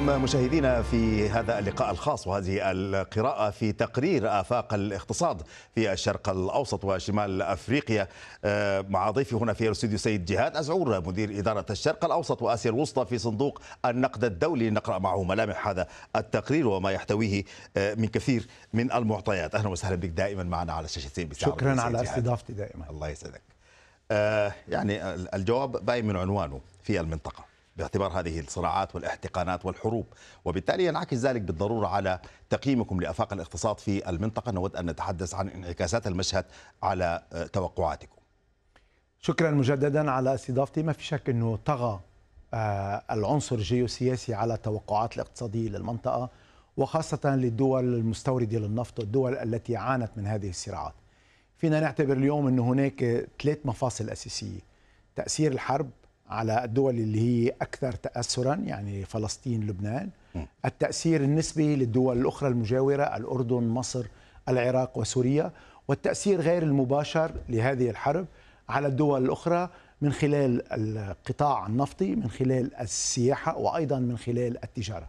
بكم مشاهدينا في هذا اللقاء الخاص وهذه القراءة في تقرير آفاق الاقتصاد في الشرق الأوسط وشمال أفريقيا آه، مع ضيفي هنا في الاستوديو سيد جهاد أزعور مدير إدارة الشرق الأوسط وآسيا الوسطى في صندوق النقد الدولي نقرأ معه ملامح هذا التقرير وما يحتويه آه، من كثير من المعطيات أهلا وسهلا بك دائما معنا على الشاشة شكرا على استضافتي دائما الله يسعدك آه، يعني الجواب باين من عنوانه في المنطقة باعتبار هذه الصراعات والاحتقانات والحروب وبالتالي ينعكس ذلك بالضرورة على تقييمكم لأفاق الاقتصاد في المنطقة نود أن نتحدث عن انعكاسات المشهد على آه، توقعاتكم شكرا مجددا على استضافتي ما في شك أنه طغى آه، العنصر الجيوسياسي على التوقعات الاقتصادية للمنطقة وخاصة للدول المستوردة للنفط والدول التي عانت من هذه الصراعات فينا نعتبر اليوم أن هناك ثلاث مفاصل أساسية تأثير الحرب على الدول اللي هي أكثر تأثرا يعني فلسطين لبنان التأثير النسبي للدول الأخرى المجاورة الأردن مصر العراق وسوريا والتأثير غير المباشر لهذه الحرب على الدول الأخرى من خلال القطاع النفطي من خلال السياحة وأيضا من خلال التجارة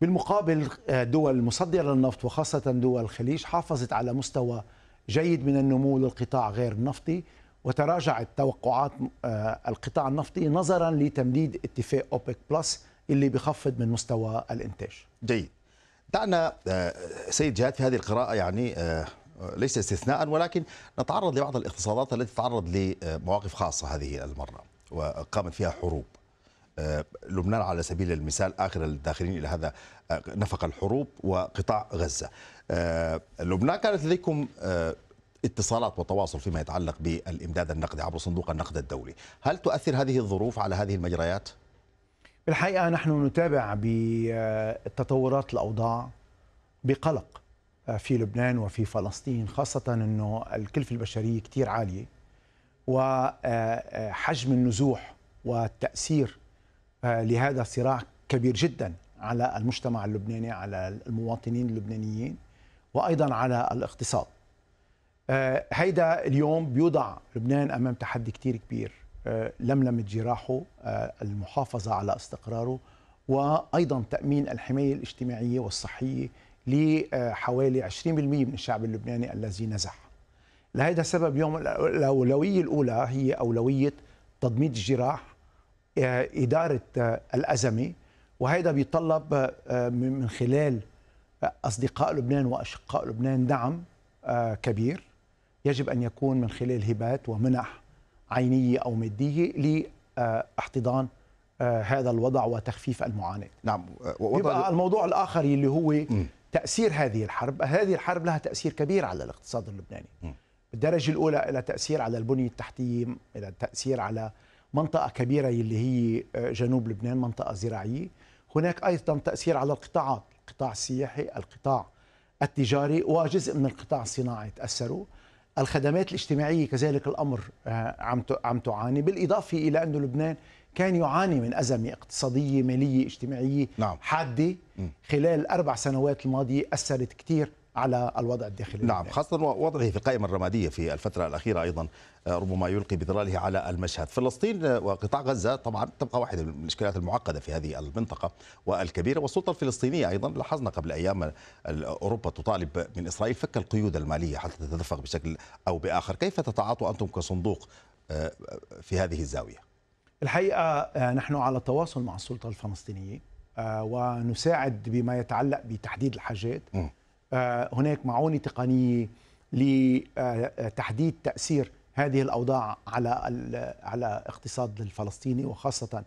بالمقابل دول المصدرة للنفط وخاصة دول الخليج حافظت على مستوى جيد من النمو للقطاع غير النفطي وتراجعت توقعات آه، القطاع النفطي نظرا لتمديد اتفاق أوبك بلس اللي بخفض من مستوى الانتاج جيد دعنا آه، سيد جهاد في هذه القراءة يعني آه، ليس استثناء ولكن نتعرض لبعض الاقتصادات التي تتعرض لمواقف خاصة هذه المرة وقامت فيها حروب لبنان على سبيل المثال آخر الداخلين إلى هذا نفق الحروب وقطاع غزة لبنان كانت لديكم اتصالات وتواصل فيما يتعلق بالامداد النقدي عبر صندوق النقد الدولي، هل تؤثر هذه الظروف على هذه المجريات؟ بالحقيقه نحن نتابع بتطورات الاوضاع بقلق آه، في لبنان وفي فلسطين خاصه انه الكلفه البشريه كثير عاليه وحجم آه، آه، النزوح والتاثير لهذا الصراع كبير جدا على المجتمع اللبناني على المواطنين اللبنانيين وايضا على الاقتصاد آه، هيدا اليوم بيوضع لبنان امام تحدي كتير كبير آه، لملمة جراحه آه، المحافظة على استقراره وايضا تامين الحمايه الاجتماعيه والصحيه لحوالي 20% من الشعب اللبناني الذي نزح. لهذا السبب اليوم الاولويه الاولى هي اولويه تضميد الجراح اداره الازمه وهذا بيتطلب من خلال اصدقاء لبنان واشقاء لبنان دعم كبير يجب أن يكون من خلال هبات ومنح عينية أو مادية لاحتضان آه، هذا الوضع وتخفيف المعاناة نعم يبقى الموضوع الآخر اللي هو تأثير هذه الحرب هذه الحرب لها تأثير كبير على الاقتصاد اللبناني بالدرجة الأولى إلى تأثير على البنية التحتية إلى تأثير على منطقة كبيرة اللي هي آه، جنوب لبنان منطقة زراعية هناك أيضا تأثير على القطاعات القطاع السياحي القطاع التجاري وجزء من القطاع الصناعي تأثروا الخدمات الاجتماعية كذلك الأمر آه، عم عم تعاني بالإضافة إلى أن لبنان كان يعاني من أزمة اقتصادية مالية اجتماعية نعم. حادة خلال الأربع سنوات الماضية أثرت كثير على الوضع الداخلي نعم خاصة وضعه في القائمة الرمادية في الفترة الأخيرة أيضا آه، ربما يلقي بظلاله على المشهد فلسطين آه، وقطاع غزة طبعا تبقى واحدة من المشكلات المعقدة في هذه المنطقة والكبيرة والسلطة الفلسطينية أيضا لاحظنا قبل أيام آه، أوروبا تطالب من إسرائيل فك القيود المالية حتى تتدفق بشكل أو بآخر كيف تتعاطوا أنتم كصندوق في هذه الزاوية الحقيقة نحن على تواصل مع السلطة الفلسطينية ونساعد بما يتعلق بتحديد الحاجات آه، هناك معونة تقنية لتحديد تأثير هذه الأوضاع على على الاقتصاد الفلسطيني وخاصة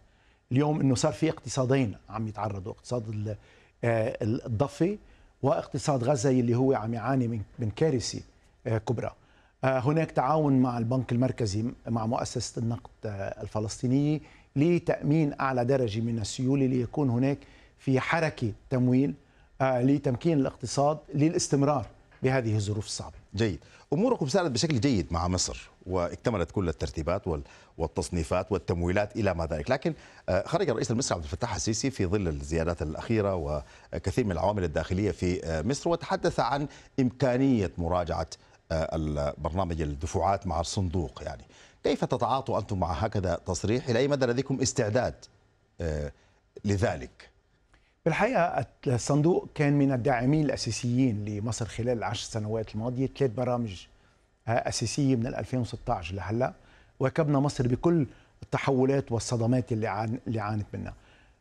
اليوم أنه صار في اقتصادين عم يتعرضوا اقتصاد آه، الضفة واقتصاد غزة اللي هو عم يعاني من كارثة آه، كبرى هناك تعاون مع البنك المركزي مع مؤسسة النقد الفلسطينية لتأمين أعلى درجة من السيولة ليكون هناك في حركة تمويل آه، لتمكين الاقتصاد للاستمرار بهذه الظروف الصعبه. جيد، اموركم سالت بشكل جيد مع مصر واكتملت كل الترتيبات والتصنيفات والتمويلات الى ما ذلك، لكن آه، خرج الرئيس المصري عبد الفتاح السيسي في ظل الزيادات الاخيره وكثير من العوامل الداخليه في آه، مصر وتحدث عن امكانيه مراجعه البرنامج الدفعات مع الصندوق يعني كيف تتعاطوا انتم مع هكذا تصريح الى اي مدى لديكم استعداد لذلك؟ بالحقيقة الصندوق كان من الداعمين الأساسيين لمصر خلال العشر سنوات الماضية ثلاث برامج آه، أساسية من 2016 لهلا وكبنا مصر بكل التحولات والصدمات اللي اللي عانت منها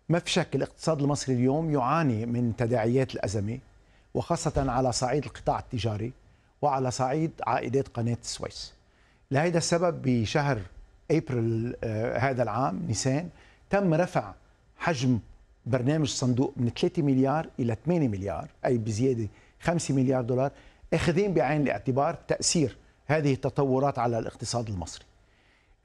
ما في شك الاقتصاد المصري اليوم يعاني من تداعيات الأزمة وخاصة على صعيد القطاع التجاري وعلى صعيد عائدات قناة السويس لهذا السبب بشهر ابريل آه، هذا العام نيسان تم رفع حجم برنامج صندوق من 3 مليار الى 8 مليار اي بزياده 5 مليار دولار اخذين بعين الاعتبار تاثير هذه التطورات على الاقتصاد المصري.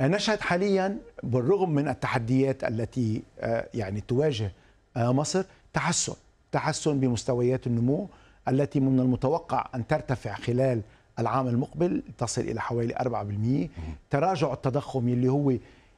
آه، نشهد حاليا بالرغم من التحديات التي آه، يعني تواجه آه، مصر تحسن تحسن بمستويات النمو التي من المتوقع ان ترتفع خلال العام المقبل تصل الى حوالي 4% تراجع التضخم اللي هو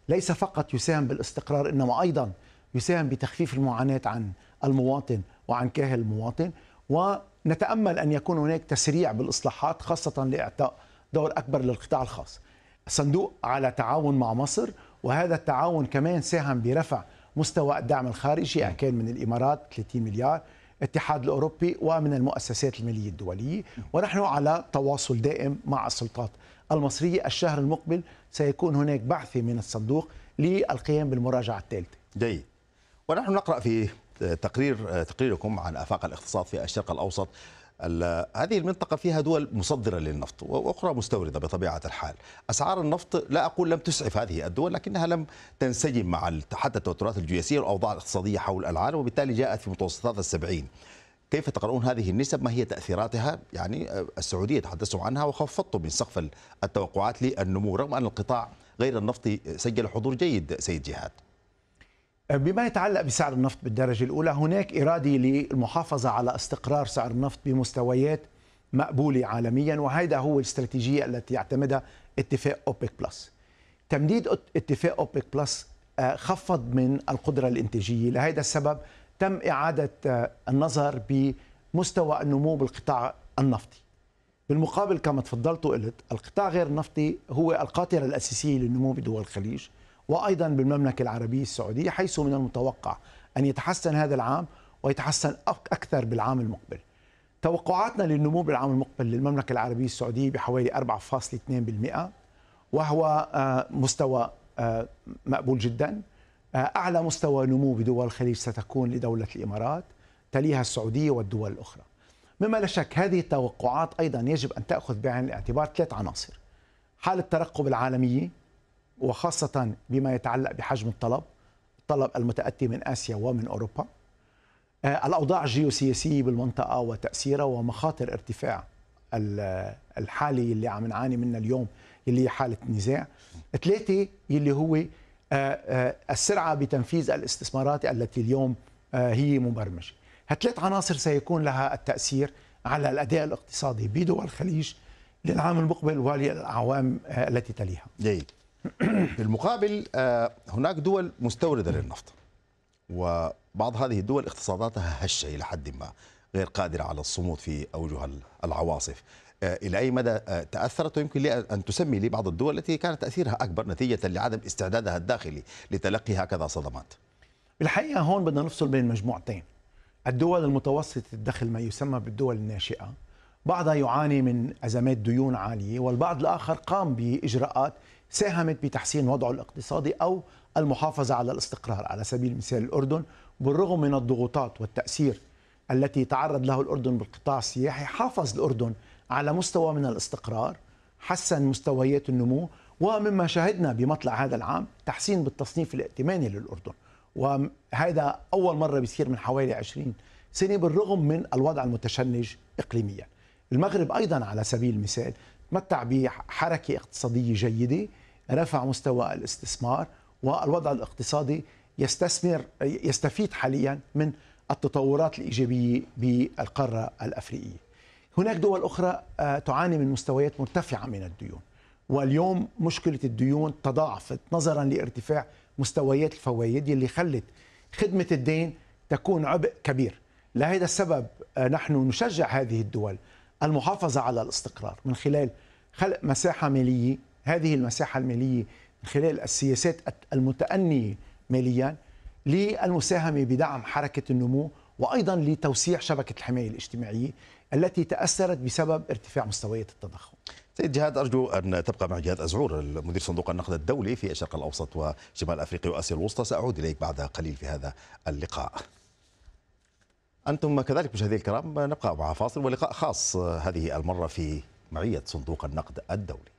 ليس فقط يساهم بالاستقرار انما ايضا يساهم بتخفيف المعاناه عن المواطن وعن كاهل المواطن ونتامل ان يكون هناك تسريع بالاصلاحات خاصه لاعطاء دور اكبر للقطاع الخاص. صندوق على تعاون مع مصر وهذا التعاون كمان ساهم برفع مستوى الدعم الخارجي كان من الامارات 30 مليار الاتحاد الاوروبي ومن المؤسسات الماليه الدوليه ونحن على تواصل دائم مع السلطات المصريه الشهر المقبل سيكون هناك بعثه من الصندوق للقيام بالمراجعه الثالثه جيد ونحن نقرأ في تقرير تقريركم عن آفاق الاقتصاد في الشرق الأوسط هذه المنطقة فيها دول مصدرة للنفط وأخرى مستوردة بطبيعة الحال أسعار النفط لا أقول لم تسعف هذه الدول لكنها لم تنسجم مع حتى التوترات الجيوسية والأوضاع الاقتصادية حول العالم وبالتالي جاءت في متوسطات السبعين كيف تقرؤون هذه النسب ما هي تأثيراتها يعني آه، السعودية تحدثتم عنها وخفضتم من سقف التوقعات للنمو رغم أن القطاع غير النفطي سجل حضور جيد سيد جهاد بما يتعلق بسعر النفط بالدرجة الأولى هناك إرادة للمحافظة على استقرار سعر النفط بمستويات مقبولة عالميا وهذا هو الاستراتيجية التي يعتمدها اتفاق أوبك بلس تمديد اتفاق أوبك بلس آه، خفض من القدرة الإنتاجية لهذا السبب تم إعادة آه، النظر بمستوى النمو بالقطاع النفطي بالمقابل كما تفضلت وقلت القطاع غير النفطي هو القاطرة الأساسية للنمو بدول الخليج وأيضا بالمملكة العربية السعودية حيث من المتوقع أن يتحسن هذا العام ويتحسن أكثر بالعام المقبل توقعاتنا للنمو بالعام المقبل للمملكة العربية السعودية بحوالي 4.2% وهو آه، مستوى آه، مقبول جدا آه، أعلى مستوى نمو بدول الخليج ستكون لدولة الإمارات تليها السعودية والدول الأخرى مما لا شك هذه التوقعات أيضا يجب أن تأخذ بعين الاعتبار ثلاث عناصر حالة الترقب العالمية وخاصة بما يتعلق بحجم الطلب الطلب المتأتي من آسيا ومن أوروبا آه، الأوضاع الجيوسياسية بالمنطقة وتأثيرها ومخاطر ارتفاع الحالي اللي عم نعاني منها اليوم اللي هي حالة نزاع ثلاثة اللي هو آه، آه، السرعة بتنفيذ الاستثمارات التي اليوم هي مبرمجة هالثلاث عناصر سيكون لها التأثير على الأداء الاقتصادي بدول الخليج للعام المقبل وللأعوام التي تليها جيد بالمقابل آه، هناك دول مستورده للنفط وبعض هذه الدول اقتصاداتها هشه الى حد ما غير قادره على الصمود في اوجه العواصف آه، الى اي مدى آه، تاثرت ويمكن لي ان تسمي لي بعض الدول التي كان تاثيرها اكبر نتيجه لعدم استعدادها الداخلي لتلقي هكذا صدمات. بالحقيقه هون بدنا نفصل بين مجموعتين. الدول المتوسطه الدخل ما يسمى بالدول الناشئه بعضها يعاني من ازمات ديون عاليه والبعض الاخر قام باجراءات ساهمت بتحسين وضعه الاقتصادي أو المحافظة على الاستقرار على سبيل المثال الأردن بالرغم من الضغوطات والتأثير التي تعرض له الأردن بالقطاع السياحي حافظ الأردن على مستوى من الاستقرار حسن مستويات النمو ومما شاهدنا بمطلع هذا العام تحسين بالتصنيف الائتماني للأردن وهذا أول مرة بيصير من حوالي 20 سنة بالرغم من الوضع المتشنج إقليميا المغرب أيضا على سبيل المثال تمتع بحركة اقتصادية جيدة رفع مستوى الاستثمار والوضع الاقتصادي يستثمر يستفيد حاليا من التطورات الإيجابية بالقارة الأفريقية هناك دول أخرى آه، تعاني من مستويات مرتفعة من الديون واليوم مشكلة الديون تضاعفت نظرا لارتفاع مستويات الفوائد اللي خلت خدمة الدين تكون عبء كبير لهذا السبب آه، نحن نشجع هذه الدول المحافظه على الاستقرار من خلال خلق مساحه ماليه هذه المساحه الماليه من خلال السياسات المتأنية ماليا للمساهمة بدعم حركة النمو وأيضا لتوسيع شبكة الحماية الاجتماعية التي تأثرت بسبب ارتفاع مستويات التضخم سيد جهاد أرجو أن تبقى مع جهاد أزعور مدير صندوق النقد الدولي في الشرق الأوسط وشمال أفريقيا وآسيا الوسطى سأعود إليك بعد قليل في هذا اللقاء أنتم كذلك مشاهدي الكرام نبقى مع فاصل ولقاء خاص آه، هذه المرة في معية صندوق النقد الدولي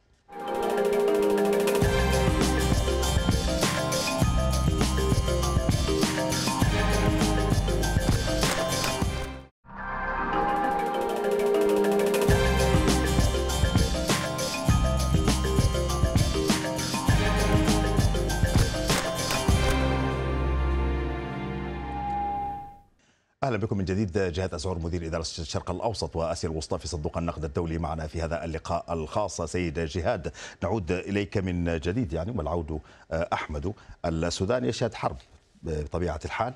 اهلا بكم من جديد جهاد ازهر مدير اداره الشرق الاوسط واسيا الوسطى في صندوق النقد الدولي معنا في هذا اللقاء الخاص سيد جهاد نعود اليك من جديد يعني والعود احمد السودان يشهد حرب بطبيعه الحال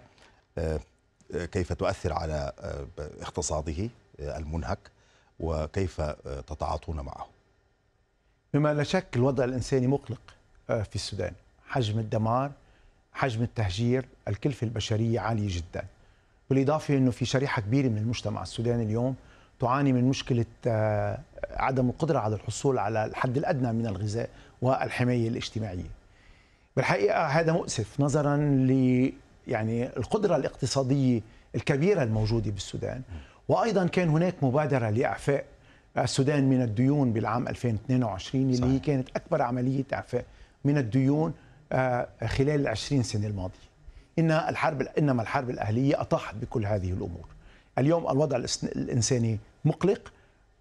كيف تؤثر على اقتصاده المنهك وكيف تتعاطون معه بما لا شك الوضع الانساني مقلق آه، في السودان حجم الدمار حجم التهجير الكلفه البشريه عاليه جدا بالاضافه انه في شريحه كبيره من المجتمع السوداني اليوم تعاني من مشكله آه، عدم القدره على الحصول على الحد الادنى من الغذاء والحمايه الاجتماعيه. بالحقيقه هذا مؤسف نظرا ل يعني القدره الاقتصاديه الكبيره الموجوده بالسودان وايضا كان هناك مبادره لاعفاء السودان من الديون بالعام 2022 صحيح. اللي هي كانت اكبر عمليه اعفاء من الديون آه، خلال ال 20 سنه الماضيه. ان الحرب انما الحرب الاهليه اطاحت بكل هذه الامور. اليوم الوضع الانساني مقلق،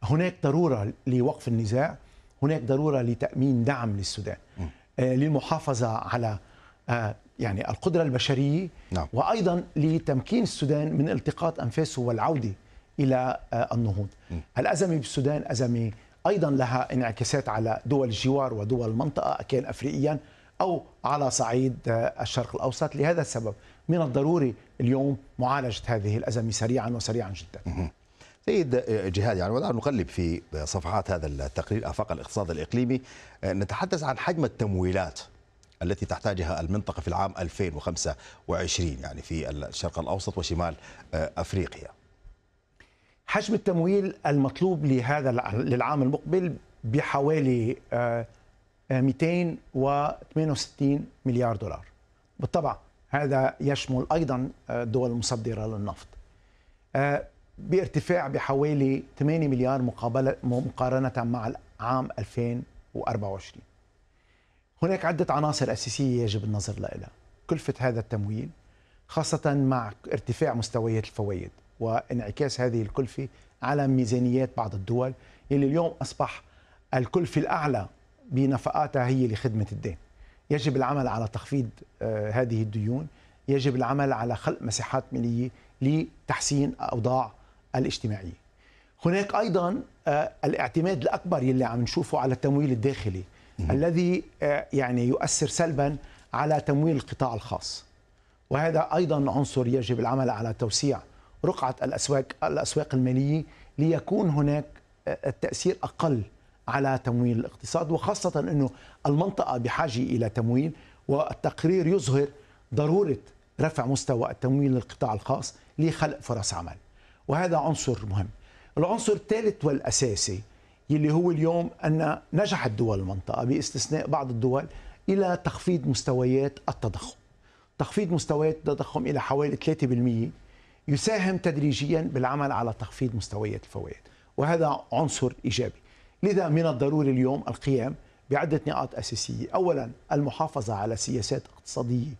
هناك ضروره لوقف النزاع، هناك ضروره لتامين دعم للسودان. آه، للمحافظه على آه، يعني القدره البشريه نعم. وايضا لتمكين السودان من التقاط انفاسه والعوده الى آه، النهوض. الازمه بالسودان ازمه ايضا لها انعكاسات على دول الجوار ودول المنطقه كان افريقيا أو على صعيد آه، الشرق الأوسط لهذا السبب من الضروري اليوم معالجة هذه الأزمة سريعا وسريعا جدا سيد آه، جهاد يعني ودعنا نقلب في صفحات هذا التقرير آفاق الاقتصاد الإقليمي آه، نتحدث عن حجم التمويلات التي تحتاجها المنطقة في العام 2025 يعني في الشرق الأوسط وشمال أفريقيا حجم التمويل المطلوب لهذا للعام المقبل بحوالي 268 مليار دولار بالطبع هذا يشمل أيضا آه، الدول المصدرة للنفط آه، بارتفاع بحوالي 8 مليار مقابلة مقارنة مع عام 2024 هناك عدة عناصر أساسية يجب النظر لها كلفة هذا التمويل خاصة مع ارتفاع مستويات الفوائد وانعكاس هذه الكلفة على ميزانيات بعض الدول اللي اليوم أصبح الكلفة الأعلى بنفقاتها هي لخدمه الدين. يجب العمل على تخفيض آه، هذه الديون، يجب العمل على خلق مساحات ماليه لتحسين الاوضاع الاجتماعيه. هناك ايضا آه، الاعتماد الاكبر يلي عم نشوفه على التمويل الداخلي الذي آه، يعني يؤثر سلبا على تمويل القطاع الخاص. وهذا ايضا عنصر يجب العمل على توسيع رقعه الاسواق الاسواق الماليه ليكون هناك التاثير اقل على تمويل الاقتصاد وخاصة أنه المنطقة بحاجة إلى تمويل والتقرير يظهر ضرورة رفع مستوى التمويل للقطاع الخاص لخلق فرص عمل وهذا عنصر مهم العنصر الثالث والأساسي يلي هو اليوم أن نجحت دول المنطقة باستثناء بعض الدول إلى تخفيض مستويات التضخم تخفيض مستويات التضخم إلى حوالي 3% يساهم تدريجيا بالعمل على تخفيض مستويات الفوائد وهذا عنصر إيجابي لذا من الضروري اليوم القيام بعدة نقاط أساسية أولا المحافظة على سياسات اقتصادية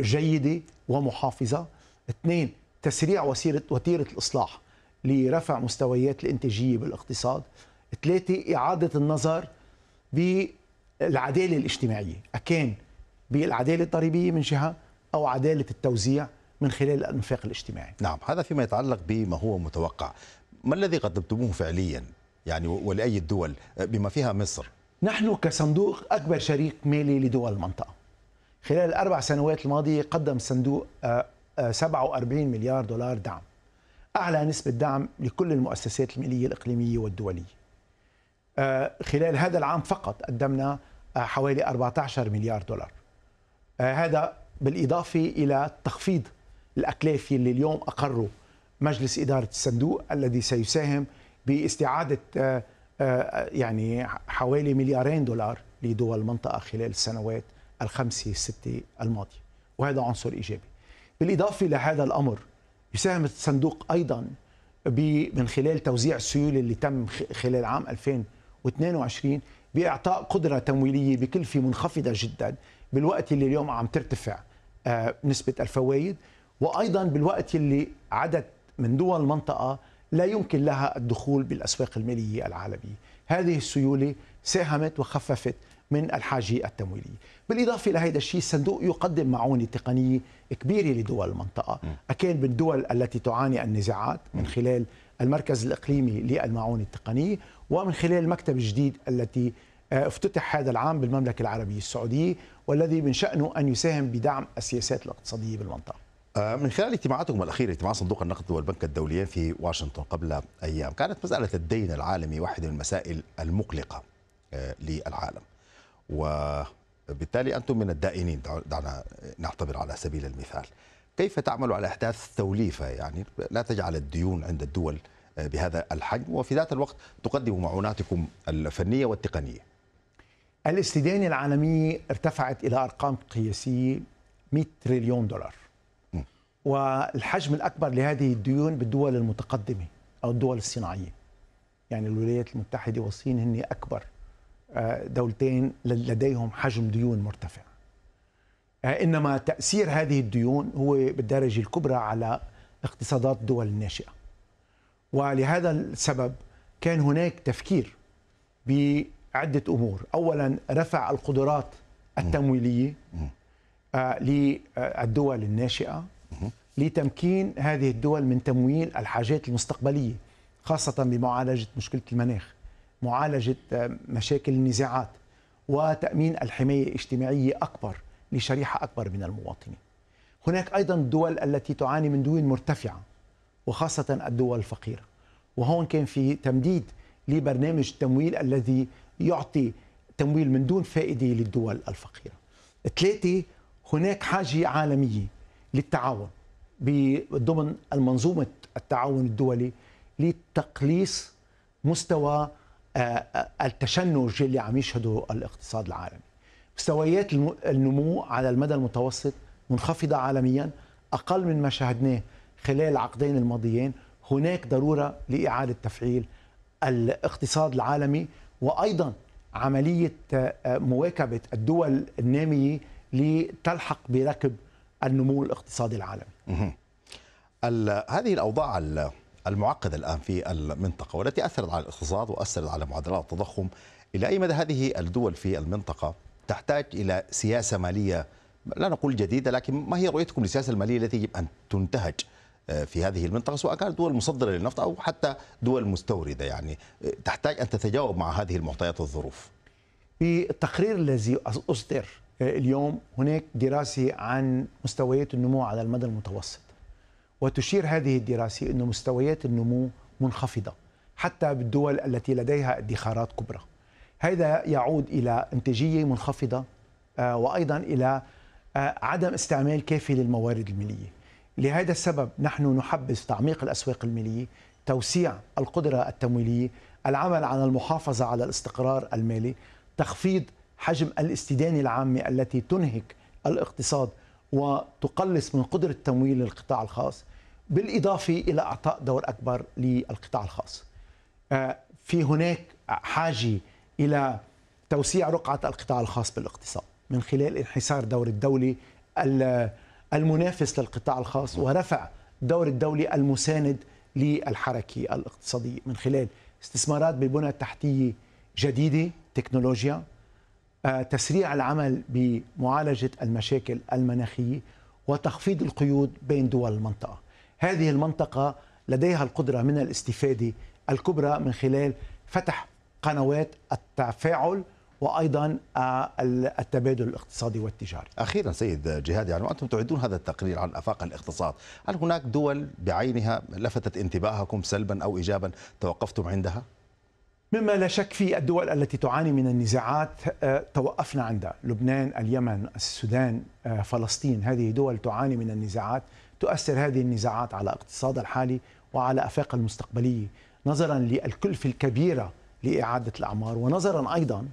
جيدة ومحافظة اثنين تسريع وسيرة وتيرة الإصلاح لرفع مستويات الإنتاجية بالاقتصاد ثلاثة إعادة النظر بالعدالة الاجتماعية أكان بالعدالة الضريبية من جهة أو عدالة التوزيع من خلال الانفاق الاجتماعي نعم هذا فيما يتعلق بما هو متوقع ما الذي قدمتموه فعليا يعني ولأي الدول آه، بما فيها مصر نحن كصندوق أكبر شريك مالي لدول المنطقة خلال الأربع سنوات الماضية قدم الصندوق 47 آه، آه، مليار دولار دعم أعلى نسبة دعم لكل المؤسسات المالية الإقليمية والدولية خلال هذا العام فقط قدمنا حوالي 14 مليار دولار هذا بالإضافة إلى تخفيض الأكلاف اللي اليوم أقره مجلس إدارة الصندوق الذي سيساهم باستعاده آه، آه، يعني حوالي مليارين دولار لدول المنطقه خلال السنوات الخمسه السته الماضيه وهذا عنصر ايجابي. بالاضافه لهذا الامر يساهم الصندوق ايضا من خلال توزيع السيوله اللي تم خلال عام 2022 باعطاء قدره تمويليه بكلفه منخفضه جدا بالوقت اللي اليوم عم ترتفع آه، نسبه الفوائد وايضا بالوقت اللي عدد من دول المنطقه لا يمكن لها الدخول بالأسواق المالية العالمية هذه السيولة ساهمت وخففت من الحاجة التمويلية بالإضافة لهذا الشيء الصندوق يقدم معونة تقنية كبيرة لدول المنطقة أكان بالدول التي تعاني النزاعات من خلال المركز الإقليمي للمعونة التقنية ومن خلال المكتب الجديد التي آه، افتتح هذا العام بالمملكة العربية السعودية والذي من شأنه أن يساهم بدعم السياسات الاقتصادية بالمنطقة آه، من خلال اجتماعاتكم الأخيرة اجتماع صندوق النقد والبنك الدوليين في واشنطن قبل أيام كانت مسألة الدين العالمي واحدة من المسائل المقلقة آه، للعالم وبالتالي أنتم من الدائنين دعنا نعتبر على سبيل المثال كيف تعمل على إحداث توليفة يعني لا تجعل الديون عند الدول آه، بهذا الحجم وفي ذات الوقت تقدم معوناتكم الفنية والتقنية الاستدانة العالمية ارتفعت إلى أرقام قياسية 100 تريليون دولار والحجم الأكبر لهذه الديون بالدول المتقدمة أو الدول الصناعية يعني الولايات المتحدة والصين هن أكبر آه، دولتين لديهم حجم ديون مرتفع آه، إنما تأثير هذه الديون هو بالدرجة الكبرى على اقتصادات الدول الناشئة ولهذا السبب كان هناك تفكير بعدة أمور أولا رفع القدرات التمويلية آه، للدول الناشئة لتمكين هذه الدول من تمويل الحاجات المستقبليه خاصه بمعالجه مشكله المناخ معالجه آه، مشاكل النزاعات وتامين الحمايه الاجتماعيه اكبر لشريحه اكبر من المواطنين هناك ايضا الدول التي تعاني من ديون مرتفعه وخاصه الدول الفقيره وهون كان في تمديد لبرنامج التمويل الذي يعطي تمويل من دون فائده للدول الفقيره ثلاثه هناك حاجه عالميه للتعاون ضمن المنظومة التعاون الدولي لتقليص مستوى آه، آه، التشنج اللي عم يشهده الاقتصاد العالمي مستويات النمو على المدى المتوسط منخفضة عالميا أقل من ما شاهدناه خلال العقدين الماضيين هناك ضرورة لإعادة تفعيل الاقتصاد العالمي وأيضا عملية آه، مواكبة الدول النامية لتلحق بركب النمو الاقتصادي العالمي هذه الأوضاع المعقدة الآن في المنطقة والتي أثرت على الاقتصاد وأثرت على معدلات التضخم إلى أي مدى هذه الدول في المنطقة تحتاج إلى سياسة مالية لا نقول جديدة لكن ما هي رؤيتكم للسياسة المالية التي يجب أن تنتهج آه، في هذه المنطقة سواء كانت دول مصدرة للنفط أو حتى دول مستوردة يعني آه، تحتاج أن تتجاوب مع هذه المعطيات والظروف في التقرير الذي أصدر اليوم هناك دراسة عن مستويات النمو على المدى المتوسط وتشير هذه الدراسة أن مستويات النمو منخفضة حتى بالدول التي لديها ادخارات كبرى هذا يعود إلى إنتاجية منخفضة آه، وأيضا إلى آه، عدم استعمال كافي للموارد المالية لهذا السبب نحن نحبذ تعميق الأسواق المالية توسيع القدرة التمويلية العمل على المحافظة على الاستقرار المالي تخفيض حجم الاستدانة العامة التي تنهك الاقتصاد وتقلص من قدرة تمويل القطاع الخاص بالإضافة إلى أعطاء دور أكبر للقطاع الخاص آه، في هناك حاجة إلى توسيع رقعة القطاع الخاص بالاقتصاد من خلال انحسار دور الدولة المنافس للقطاع الخاص ورفع دور الدولة المساند للحركة الاقتصادية من خلال استثمارات بالبنى التحتية جديدة تكنولوجيا آه، تسريع العمل بمعالجة المشاكل المناخية وتخفيض القيود بين دول المنطقة هذه المنطقة لديها القدرة من الاستفادة الكبرى من خلال فتح قنوات التفاعل وايضا آه، التبادل الاقتصادي والتجاري. اخيرا سيد جهاد يعني وانتم تعدون هذا التقرير عن افاق الاقتصاد، هل هناك دول بعينها لفتت انتباهكم سلبا او ايجابا توقفتم عندها؟ مما لا شك في الدول التي تعاني من النزاعات آه، توقفنا عندها لبنان اليمن السودان آه، فلسطين هذه دول تعاني من النزاعات تؤثر هذه النزاعات على اقتصادها الحالي وعلى أفاق المستقبلية نظرا للكلفة الكبيرة لإعادة الأعمار ونظرا أيضا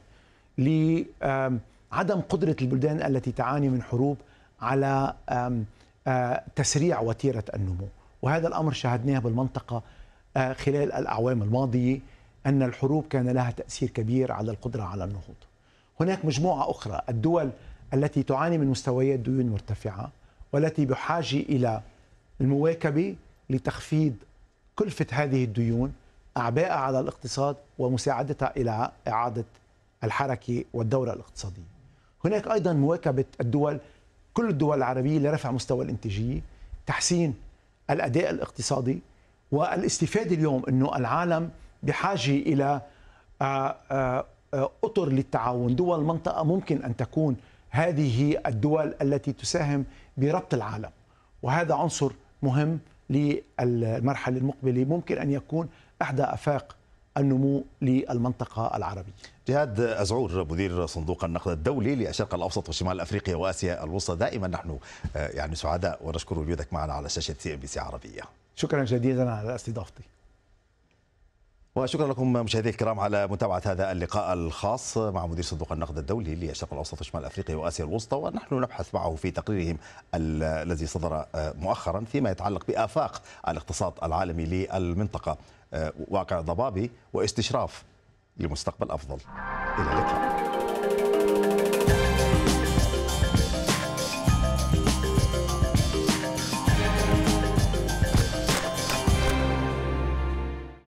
لعدم قدرة البلدان التي تعاني من حروب على تسريع وتيرة النمو وهذا الأمر شاهدناه بالمنطقة خلال الأعوام الماضية أن الحروب كان لها تأثير كبير على القدرة على النهوض هناك مجموعة أخرى الدول التي تعاني من مستويات ديون مرتفعة والتي بحاجة إلى المواكبة لتخفيض كلفة هذه الديون أعباء على الاقتصاد ومساعدتها إلى إعادة الحركة والدورة الاقتصادية هناك أيضا مواكبة الدول كل الدول العربية لرفع مستوى الانتاجية تحسين الأداء الاقتصادي والاستفادة اليوم أنه العالم بحاجه الى آه، آه، آه، اطر للتعاون، دول المنطقه ممكن ان تكون هذه الدول التي تساهم بربط العالم، وهذا عنصر مهم للمرحله المقبله ممكن ان يكون احدى افاق النمو للمنطقة العربية جهاد أزعور مدير صندوق النقد الدولي للشرق الأوسط وشمال أفريقيا وآسيا الوسطى دائما نحن يعني سعداء ونشكر وجودك معنا على شاشة سي ام بي سي عربية شكرا جزيلا على استضافتي وشكرا لكم مشاهدي الكرام على متابعة هذا اللقاء الخاص مع مدير صندوق النقد الدولي للشرق الأوسط وشمال أفريقيا وآسيا الوسطى ونحن نبحث معه في تقريرهم الذي صدر آه، مؤخرا فيما يتعلق بآفاق الاقتصاد العالمي للمنطقة آه، واقع ضبابي واستشراف لمستقبل أفضل إلى اللقاء